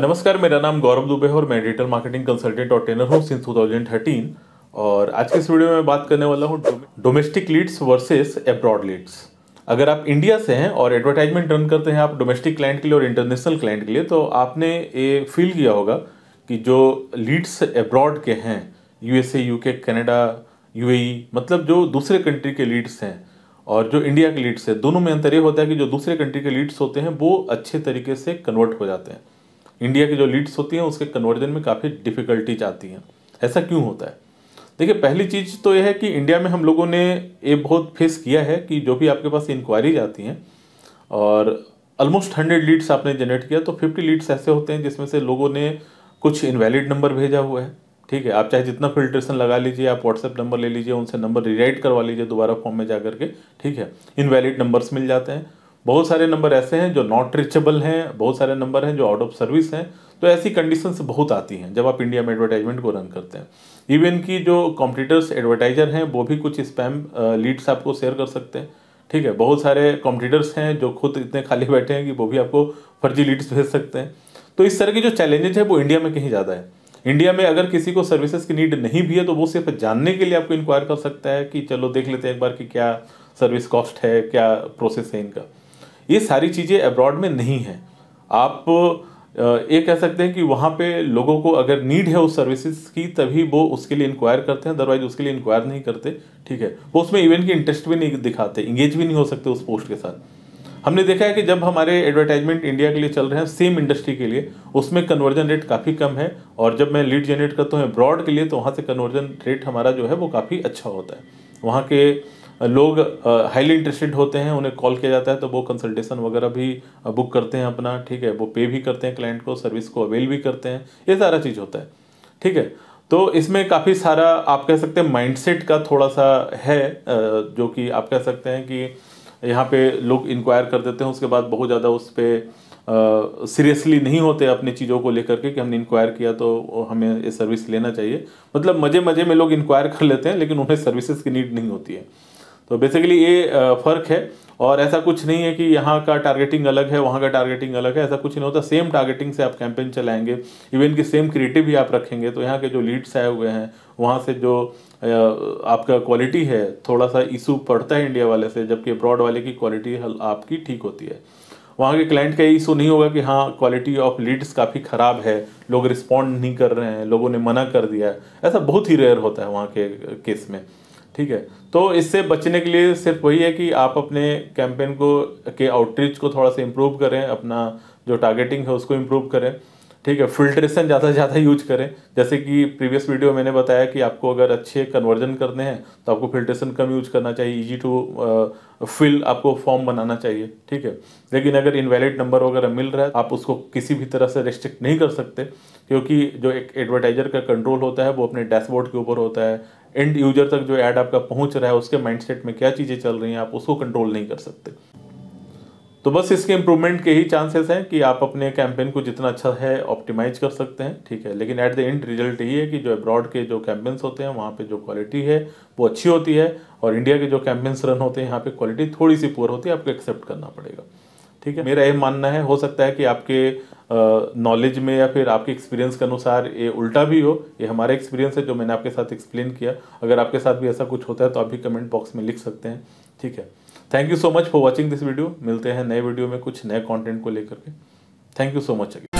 नमस्कार मेरा नाम गौरव दुबे है और मैं डिजिटल मार्केटिंग कंसल्टेंट और ट्रेनर हूँ सिंस 2013 और आज के इस वीडियो में बात करने वाला हूँ domestic leads versus abroad leads अगर आप इंडिया से हैं और एडवर्टाइजमेंट रन करते हैं आप डोमेस्टिक क्लाइंट के लिए और इंटरनेशनल क्लाइंट के लिए तो आपने ये फील किया होगा कि जो लीड्स एब्रॉड के हैं यू के कनाडा यू मतलब जो दूसरे कंट्री के लीड्स हैं और जो इंडिया के लीड्स हैं दोनों में अंतर ये होता है कि जो दूसरे कंट्री के लीड्स होते हैं वो अच्छे तरीके से कन्वर्ट हो जाते हैं इंडिया की जो लीड्स होती हैं उसके कन्वर्जन में काफ़ी डिफ़िकल्टीज आती हैं ऐसा क्यों होता है देखिए पहली चीज़ तो यह है कि इंडिया में हम लोगों ने ये बहुत फेस किया है कि जो भी आपके पास इंक्वायरीज आती हैं और ऑलमोस्ट हंड्रेड लीड्स आपने जनरेट किया तो फिफ्टी लीड्स ऐसे होते हैं जिसमें से लोगों ने कुछ इनवैलिड नंबर भेजा हुआ है ठीक है आप चाहे जितना फिल्ट्रेशन लगा लीजिए आप व्हाट्सएप नंबर ले लीजिए उनसे नंबर रिराइट करवा लीजिए दोबारा फॉर्म में जा करके ठीक है इनवैलिड नंबर्स मिल जाते हैं बहुत सारे नंबर ऐसे हैं जो नॉट रिचेबल हैं बहुत सारे नंबर हैं जो आउट ऑफ सर्विस हैं तो ऐसी कंडीशंस बहुत आती हैं जब आप इंडिया में एडवर्टाइजमेंट को रन करते हैं इवन की जो कॉम्पिटिटर्स एडवर्टाइजर हैं वो भी कुछ स्पैम लीड्स आपको शेयर कर सकते हैं ठीक है बहुत सारे कॉम्पिटिटर्स हैं जो खुद इतने खाली बैठे हैं कि वो भी आपको फर्जी लीड्स भेज सकते हैं तो इस तरह के जो चैलेंजेज है वो इंडिया में कहीं ज़्यादा है इंडिया में अगर किसी को सर्विसेज की नीड नहीं भी है तो वो सिर्फ जानने के लिए आपको इंक्वायर कर सकता है कि चलो देख लेते हैं एक बार कि क्या सर्विस कॉस्ट है क्या प्रोसेस है इनका ये सारी चीज़ें अब्रॉड में नहीं हैं आप ये कह सकते हैं कि वहाँ पे लोगों को अगर नीड है उस सर्विसेज की तभी वो उसके लिए इंक्वायर करते हैं अदरवाइज उसके लिए इंक्वायर नहीं करते ठीक है वो उसमें इवेंट की इंटरेस्ट भी नहीं दिखाते इंगेज भी नहीं हो सकते उस पोस्ट के साथ हमने देखा है कि जब हमारे एडवर्टाइजमेंट इंडिया के लिए चल रहे हैं सेम इंडस्ट्री के लिए उसमें कन्वर्जन रेट काफ़ी कम है और जब मैं लीड जनरेट करता हूँ ब्रॉड के लिए तो वहाँ से कन्वर्जन रेट हमारा जो है वो काफ़ी अच्छा होता है वहाँ के लोग हाईली इंटरेस्टेड होते हैं उन्हें कॉल किया जाता है तो वो कंसल्टेशन वगैरह भी बुक करते हैं अपना ठीक है वो पे भी करते हैं क्लाइंट को सर्विस को अवेल भी करते हैं ये सारा चीज़ होता है ठीक है तो इसमें काफ़ी सारा आप कह सकते हैं माइंडसेट का थोड़ा सा है जो कि आप कह सकते हैं कि यहाँ पे लोग इंक्वायर कर देते हैं उसके बाद बहुत ज़्यादा उस पर सीरियसली नहीं होते अपनी चीज़ों को लेकर के कि हमने इंक्वायर किया तो हमें ये सर्विस लेना चाहिए मतलब मज़े मज़े में लोग इंक्वायर कर लेते हैं लेकिन उन्हें सर्विसेज की नीड नहीं होती है तो बेसिकली ये फ़र्क है और ऐसा कुछ नहीं है कि यहाँ का टारगेटिंग अलग है वहाँ का टारगेटिंग अलग है ऐसा कुछ नहीं होता सेम टारगेटिंग से आप कैंपेन चलाएंगे इवन कि सेम क्रिएटिव भी आप रखेंगे तो यहाँ के जो लीड्स आए हुए हैं वहाँ से जो आपका क्वालिटी है थोड़ा सा इशू पड़ता है इंडिया वाले से जबकि अब्रॉड वाले की क्वालिटी आपकी ठीक होती है वहाँ के क्लाइंट का ये इशू नहीं होगा कि हाँ क्वालिटी ऑफ लीड्स काफ़ी ख़राब है लोग रिस्पॉन्ड नहीं कर रहे हैं लोगों ने मना कर दिया है ऐसा बहुत ही रेयर होता है वहाँ के केस में ठीक है तो इससे बचने के लिए सिर्फ वही है कि आप अपने कैंपेन को के आउटरीच को थोड़ा सा इम्प्रूव करें अपना जो टारगेटिंग है उसको इम्प्रूव करें ठीक है फिल्ट्रेशन ज़्यादा से ज़्यादा यूज करें जैसे कि प्रीवियस वीडियो में मैंने बताया कि आपको अगर अच्छे कन्वर्जन करने हैं तो आपको फिल्ट्रेशन कम यूज करना चाहिए इजी टू फिल आपको फॉर्म बनाना चाहिए ठीक है लेकिन अगर इनवैलिड नंबर वगैरह मिल रहा है आप उसको किसी भी तरह से रेस्ट्रिक्ट नहीं कर सकते क्योंकि जो एक एडवर्टाइजर का कंट्रोल होता है वो अपने डैशबोर्ड के ऊपर होता है एंड यूजर तक जो ऐड आपका पहुंच रहा है उसके माइंडसेट में क्या चीज़ें चल रही हैं आप उसको कंट्रोल नहीं कर सकते तो बस इसके इंप्रूवमेंट के ही चांसेस हैं कि आप अपने कैंपेन को जितना अच्छा है ऑप्टिमाइज कर सकते हैं ठीक है लेकिन एट द एंड रिजल्ट यही है कि जो अब्रॉड के जो कैंपेन्स होते हैं वहाँ पे जो क्वालिटी है वो अच्छी होती है और इंडिया के जो कैंपेन्स रन होते हैं यहाँ पे क्वालिटी थोड़ी सी पुअर होती है आपको एक्सेप्ट करना पड़ेगा ठीक है मेरा ये मानना है हो सकता है कि आपके नॉलेज में या फिर आपके एक्सपीरियंस के अनुसार ये उल्टा भी हो ये हमारा एक्सपीरियंस है जो मैंने आपके साथ एक्सप्लेन किया अगर आपके साथ भी ऐसा कुछ होता है तो आप भी कमेंट बॉक्स में लिख सकते हैं ठीक है thank you so much for watching this video मिलते हैं नए वीडियो में कुछ नए कॉन्टेंट को लेकर के thank you so much again